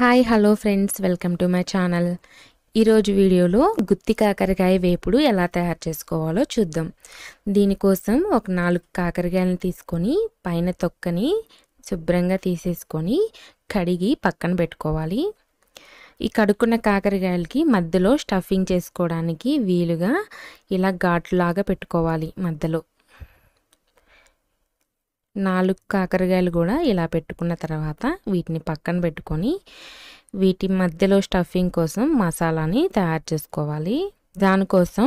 hi hello friends welcome to my channel ఈరోజు వీడియోలో గుత్తి కాకరకాయ వేపుడు ఎలా తయారు చేసుకోవాలో చూద్దాం దీనికోసం ఒక నాలుగు కాకరకాయలను తీసుకొని పైన తొక్కని శుభ్రంగా తీసేసుకొని కడిగి పక్కన పెట్టుకోవాలి ఈ కడుక్కున్న కాకరకాయలకి మధ్యలో స్టఫింగ్ చేసుకోవడానికి వీలుగా ఇలా ఘాట్లాగా పెట్టుకోవాలి మధ్యలో నాలుగు కాకరకాయలు కూడా ఇలా పెట్టుకున్న తర్వాత వీటిని పక్కన పెట్టుకొని వీటి మధ్యలో స్టఫింగ్ కోసం మసాలాని తయారు చేసుకోవాలి దానికోసం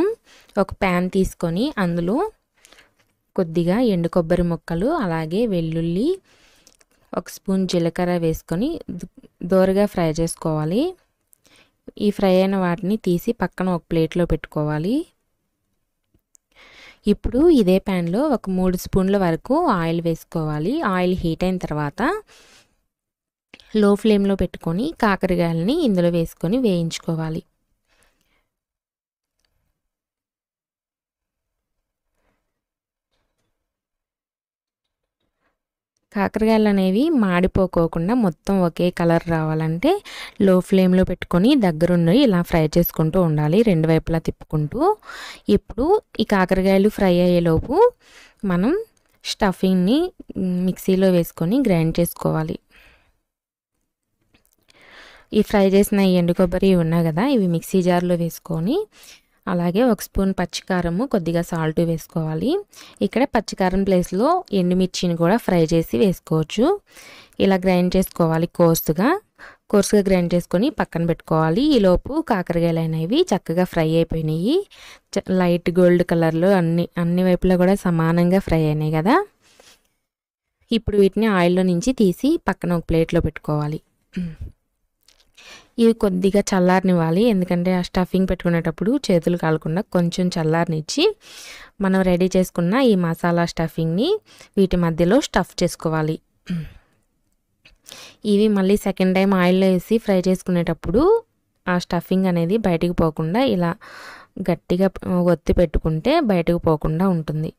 ఒక ప్యాన్ తీసుకొని అందులో కొద్దిగా ఎండు కొబ్బరి ముక్కలు అలాగే వెల్లుల్లి ఒక స్పూన్ జీలకర్ర వేసుకొని దోరగా ఫ్రై చేసుకోవాలి ఈ ఫ్రై అయిన వాటిని తీసి పక్కన ఒక ప్లేట్లో పెట్టుకోవాలి ఇప్పుడు ఇదే ప్యాన్లో ఒక మూడు స్పూన్ల వరకు ఆయిల్ వేసుకోవాలి ఆయిల్ హీట్ అయిన తర్వాత లో ఫ్లేమ్లో పెట్టుకొని కాకరకాయలని ఇందులో వేసుకొని వేయించుకోవాలి కాకరకాయలు అనేవి మాడిపోకోకుండా మొత్తం ఒకే కలర్ రావాలంటే లో ఫ్లేమ్లో పెట్టుకొని దగ్గరున్నవి ఇలా ఫ్రై చేసుకుంటూ ఉండాలి రెండు వైపులా తిప్పుకుంటూ ఇప్పుడు ఈ కాకరకాయలు ఫ్రై అయ్యేలోపు మనం స్టఫింగ్ని మిక్సీలో వేసుకొని గ్రైండ్ చేసుకోవాలి ఈ ఫ్రై చేసిన ఎండు కొబ్బరి ఉన్నాయి కదా ఇవి మిక్సీ జార్లో వేసుకొని అలాగే ఒక స్పూన్ పచ్చికారము కొద్దిగా సాల్ట్ వేసుకోవాలి ఇక్కడ పచ్చికారం ప్లేస్లో ఎండుమిర్చిని కూడా ఫ్రై చేసి వేసుకోవచ్చు ఇలా గ్రైండ్ చేసుకోవాలి కోర్సుగా కోర్సుగా గ్రైండ్ చేసుకొని పక్కన పెట్టుకోవాలి ఈలోపు కాకరకాయలు అనేవి చక్కగా ఫ్రై అయిపోయినాయి లైట్ గోల్డ్ కలర్లో అన్ని అన్ని వైపులా కూడా సమానంగా ఫ్రై అయినాయి కదా ఇప్పుడు వీటిని ఆయిల్లో నుంచి తీసి పక్కన ఒక ప్లేట్లో పెట్టుకోవాలి ఇవి కొద్దిగా చల్లారనివ్వాలి ఎందుకంటే ఆ స్టఫింగ్ పెట్టుకునేటప్పుడు చేతులు కాలకుండా కొంచెం చల్లారనిచ్చి మనం రెడీ చేసుకున్న ఈ మసాలా స్టఫింగ్ని వీటి మధ్యలో స్టఫ్ చేసుకోవాలి ఇవి మళ్ళీ సెకండ్ టైం ఆయిల్లో వేసి ఫ్రై చేసుకునేటప్పుడు ఆ స్టఫింగ్ అనేది బయటికి పోకుండా ఇలా గట్టిగా ఒత్తి పెట్టుకుంటే బయటకు పోకుండా ఉంటుంది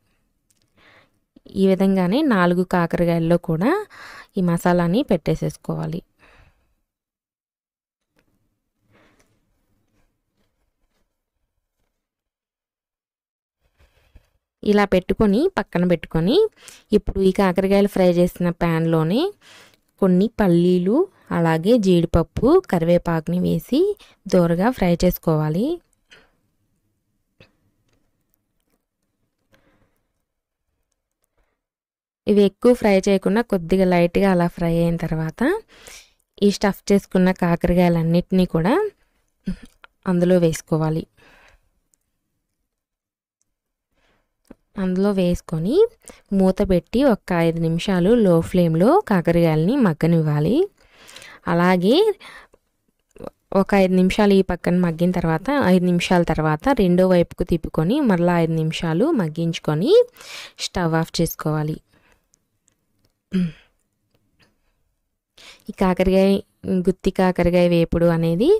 ఈ విధంగానే నాలుగు కాకరకాయల్లో కూడా ఈ మసాలాని పెట్టేసేసుకోవాలి ఇలా పెట్టుకొని పక్కన పెట్టుకొని ఇప్పుడు ఈ కాకరకాయలు ఫ్రై చేసిన ప్యాన్లోనే కొన్ని పల్లీలు అలాగే జీడిపప్పు కరివేపాకుని వేసి దూరగా ఫ్రై చేసుకోవాలి ఇవి ఎక్కువ ఫ్రై చేయకుండా కొద్దిగా లైట్గా అలా ఫ్రై అయిన తర్వాత ఈ స్టఫ్ చేసుకున్న కాకరకాయలన్నింటినీ కూడా అందులో వేసుకోవాలి అందులో వేసుకొని మూత పెట్టి ఒక ఐదు నిమిషాలు లో ఫ్లేమ్లో కాకరకాయలని మగ్గనివ్వాలి అలాగే ఒక ఐదు నిమిషాలు ఈ పక్కన మగ్గిన తర్వాత ఐదు నిమిషాల తర్వాత రెండో వైపుకు తిప్పుకొని మరలా ఐదు నిమిషాలు మగ్గించుకొని స్టవ్ ఆఫ్ చేసుకోవాలి ఈ కాకరకాయ గుత్తి కాకరకాయ వేపుడు అనేది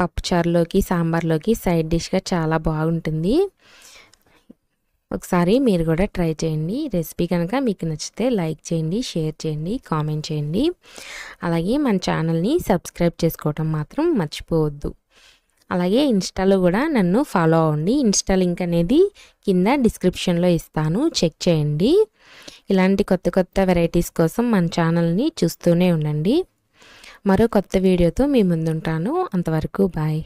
పప్పుచారులోకి సాంబార్లోకి సైడ్ డిష్గా చాలా బాగుంటుంది ఒకసారి మీరు కూడా ట్రై చేయండి రెసిపీ కనుక మీకు నచ్చితే లైక్ చేయండి షేర్ చేయండి కామెంట్ చేయండి అలాగే మన ఛానల్ని సబ్స్క్రైబ్ చేసుకోవటం మాత్రం మర్చిపోవద్దు అలాగే ఇన్స్టాలో కూడా నన్ను ఫాలో అవ్వండి ఇన్స్టా లింక్ అనేది కింద డిస్క్రిప్షన్లో ఇస్తాను చెక్ చేయండి ఇలాంటి కొత్త కొత్త వెరైటీస్ కోసం మన ఛానల్ని చూస్తూనే ఉండండి మరో కొత్త వీడియోతో మీ ముందుంటాను అంతవరకు బాయ్